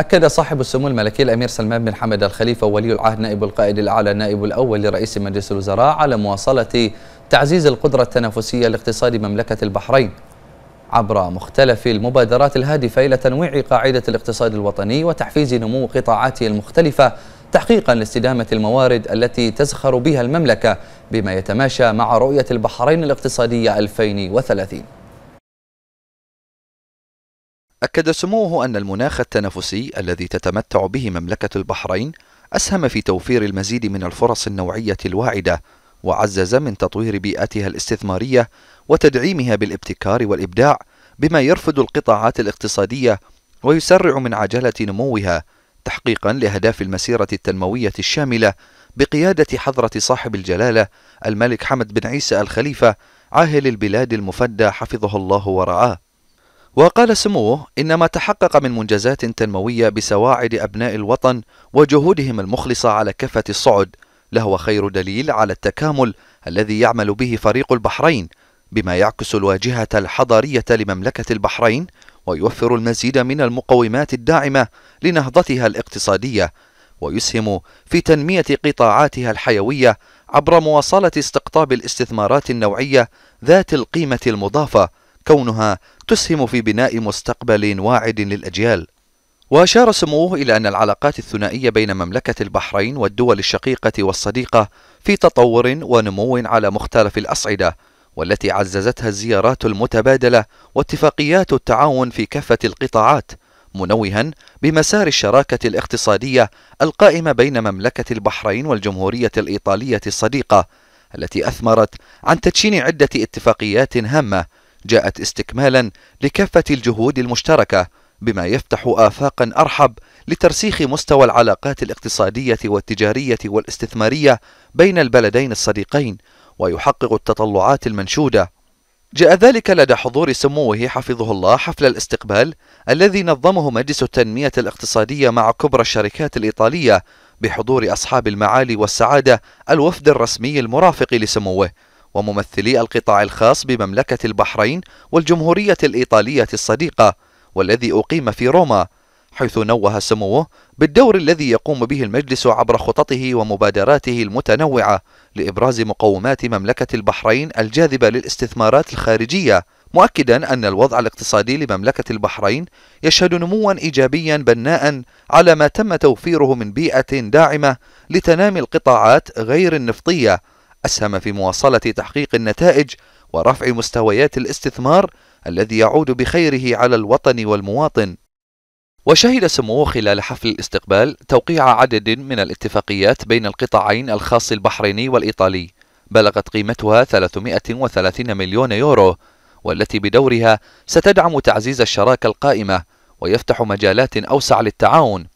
أكد صاحب السمو الملكي الأمير سلمان بن حمد الخليفة ولي العهد نائب القائد الأعلى نائب الأول لرئيس مجلس الوزراء على مواصلة تعزيز القدرة التنافسية لاقتصاد مملكة البحرين عبر مختلف المبادرات الهادفة إلى تنويع قاعدة الاقتصاد الوطني وتحفيز نمو قطاعاته المختلفة تحقيقا لاستدامة الموارد التي تزخر بها المملكة بما يتماشى مع رؤية البحرين الاقتصادية 2030 أكد سموه أن المناخ التنافسي الذي تتمتع به مملكة البحرين أسهم في توفير المزيد من الفرص النوعية الواعدة وعزز من تطوير بيئتها الاستثمارية وتدعيمها بالابتكار والإبداع بما يرفد القطاعات الاقتصادية ويسرع من عجلة نموها تحقيقا لأهداف المسيرة التنموية الشاملة بقيادة حضرة صاحب الجلالة الملك حمد بن عيسى الخليفة عاهل البلاد المفدى حفظه الله ورعاه وقال سموه إن ما تحقق من منجزات تنموية بسواعد أبناء الوطن وجهودهم المخلصة على كفة الصعد لهو خير دليل على التكامل الذي يعمل به فريق البحرين بما يعكس الواجهة الحضارية لمملكة البحرين ويوفر المزيد من المقومات الداعمة لنهضتها الاقتصادية ويسهم في تنمية قطاعاتها الحيوية عبر مواصلة استقطاب الاستثمارات النوعية ذات القيمة المضافة كونها تسهم في بناء مستقبل واعد للأجيال وأشار سموه إلى أن العلاقات الثنائية بين مملكة البحرين والدول الشقيقة والصديقة في تطور ونمو على مختلف الأصعدة والتي عززتها الزيارات المتبادلة واتفاقيات التعاون في كافة القطاعات منوها بمسار الشراكة الاقتصادية القائمة بين مملكة البحرين والجمهورية الإيطالية الصديقة التي أثمرت عن تدشين عدة اتفاقيات هامة جاءت استكمالا لكافة الجهود المشتركة بما يفتح آفاقا أرحب لترسيخ مستوى العلاقات الاقتصادية والتجارية والاستثمارية بين البلدين الصديقين ويحقق التطلعات المنشودة جاء ذلك لدى حضور سموه حفظه الله حفل الاستقبال الذي نظمه مجلس التنمية الاقتصادية مع كبرى الشركات الإيطالية بحضور أصحاب المعالي والسعادة الوفد الرسمي المرافق لسموه وممثلي القطاع الخاص بمملكة البحرين والجمهورية الإيطالية الصديقة والذي أقيم في روما حيث نوه سموه بالدور الذي يقوم به المجلس عبر خططه ومبادراته المتنوعة لإبراز مقومات مملكة البحرين الجاذبة للاستثمارات الخارجية مؤكدا أن الوضع الاقتصادي لمملكة البحرين يشهد نموا إيجابيا بناء على ما تم توفيره من بيئة داعمة لتنامي القطاعات غير النفطية أسهم في مواصلة تحقيق النتائج ورفع مستويات الاستثمار الذي يعود بخيره على الوطن والمواطن. وشهد سموه خلال حفل الاستقبال توقيع عدد من الاتفاقيات بين القطاعين الخاص البحريني والإيطالي بلغت قيمتها 330 مليون يورو والتي بدورها ستدعم تعزيز الشراكة القائمة ويفتح مجالات أوسع للتعاون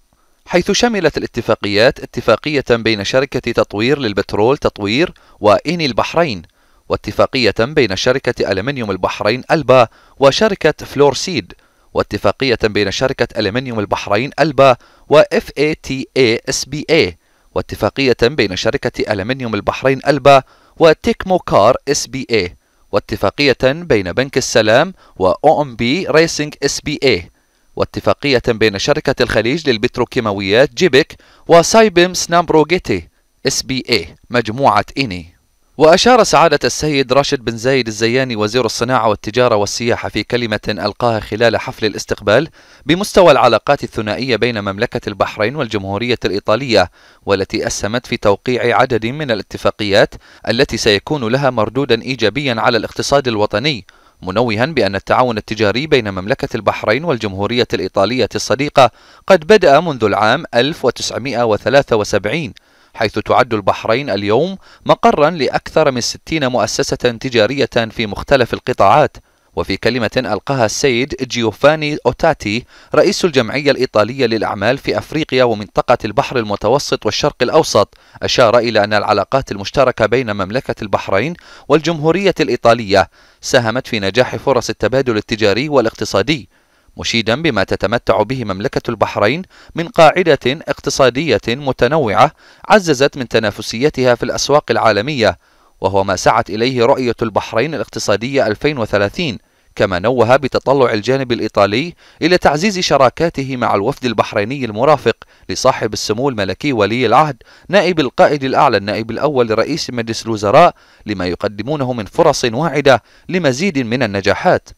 حيث شملت الاتفاقيات اتفاقية بين شركة تطوير للبترول تطوير وإني البحرين واتفاقية بين شركة ألمنيوم البحرين ألبا وشركة فلورسيد واتفاقية بين شركة ألمنيوم البحرين ألبا و FATASBA واتفاقية بين شركة ألمنيوم البحرين ألبا وتيكمو كار SBA واتفاقية بين بنك السلام و OMB Racing SBA واتفاقية بين شركة الخليج للبتروكيماويات جيبك وسايبم نامبروغيتي اس بي اي مجموعة إيني وأشار سعادة السيد راشد بن زايد الزياني وزير الصناعة والتجارة والسياحة في كلمة ألقاها خلال حفل الاستقبال بمستوى العلاقات الثنائية بين مملكة البحرين والجمهورية الإيطالية والتي أسهمت في توقيع عدد من الاتفاقيات التي سيكون لها مردودا إيجابيا على الاقتصاد الوطني منوها بأن التعاون التجاري بين مملكة البحرين والجمهورية الإيطالية الصديقة قد بدأ منذ العام 1973 حيث تعد البحرين اليوم مقرا لأكثر من 60 مؤسسة تجارية في مختلف القطاعات وفي كلمة ألقاها السيد جيوفاني أوتاتي رئيس الجمعية الإيطالية للأعمال في أفريقيا ومنطقة البحر المتوسط والشرق الأوسط أشار إلى أن العلاقات المشتركة بين مملكة البحرين والجمهورية الإيطالية ساهمت في نجاح فرص التبادل التجاري والاقتصادي مشيدا بما تتمتع به مملكة البحرين من قاعدة اقتصادية متنوعة عززت من تنافسيتها في الأسواق العالمية وهو ما سعت إليه رؤية البحرين الاقتصادية 2030 كما نوه بتطلع الجانب الإيطالي إلى تعزيز شراكاته مع الوفد البحريني المرافق لصاحب السمو الملكي ولي العهد نائب القائد الأعلى النائب الأول لرئيس مجلس الوزراء لما يقدمونه من فرص واعدة لمزيد من النجاحات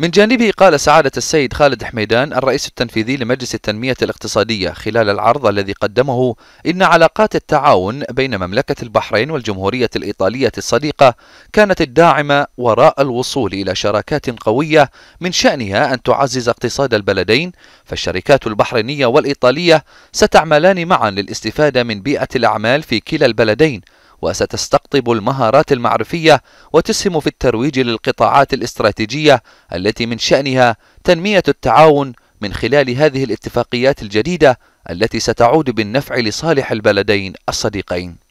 من جانبه قال سعادة السيد خالد حميدان الرئيس التنفيذي لمجلس التنمية الاقتصادية خلال العرض الذي قدمه إن علاقات التعاون بين مملكة البحرين والجمهورية الإيطالية الصديقة كانت الداعمة وراء الوصول إلى شراكات قوية من شأنها أن تعزز اقتصاد البلدين فالشركات البحرينية والإيطالية ستعملان معا للاستفادة من بيئة الأعمال في كلا البلدين وستستقطب المهارات المعرفية وتسهم في الترويج للقطاعات الاستراتيجية التي من شأنها تنمية التعاون من خلال هذه الاتفاقيات الجديدة التي ستعود بالنفع لصالح البلدين الصديقين